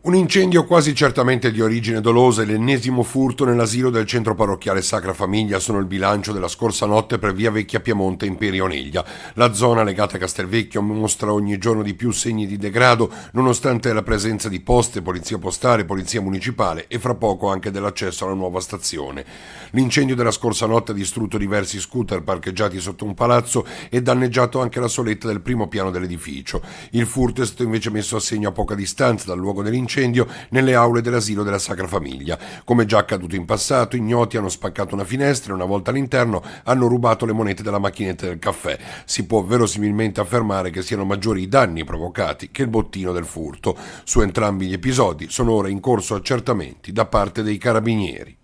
Un incendio quasi certamente di origine dolosa e l'ennesimo furto nell'asilo del centro parrocchiale Sacra Famiglia sono il bilancio della scorsa notte per via Vecchia Piemonte in Perioneglia. La zona legata a Castelvecchio mostra ogni giorno di più segni di degrado, nonostante la presenza di poste, polizia postale, polizia municipale e fra poco anche dell'accesso alla nuova stazione. L'incendio della scorsa notte ha distrutto diversi scooter parcheggiati sotto un palazzo e danneggiato anche la soletta del primo piano dell'edificio. Il furto è stato invece messo a segno a poca distanza dal luogo dell'incendio l'incendio nelle aule dell'asilo della Sacra Famiglia. Come già accaduto in passato, ignoti hanno spaccato una finestra e una volta all'interno hanno rubato le monete della macchinetta del caffè. Si può verosimilmente affermare che siano maggiori i danni provocati che il bottino del furto. Su entrambi gli episodi sono ora in corso accertamenti da parte dei carabinieri.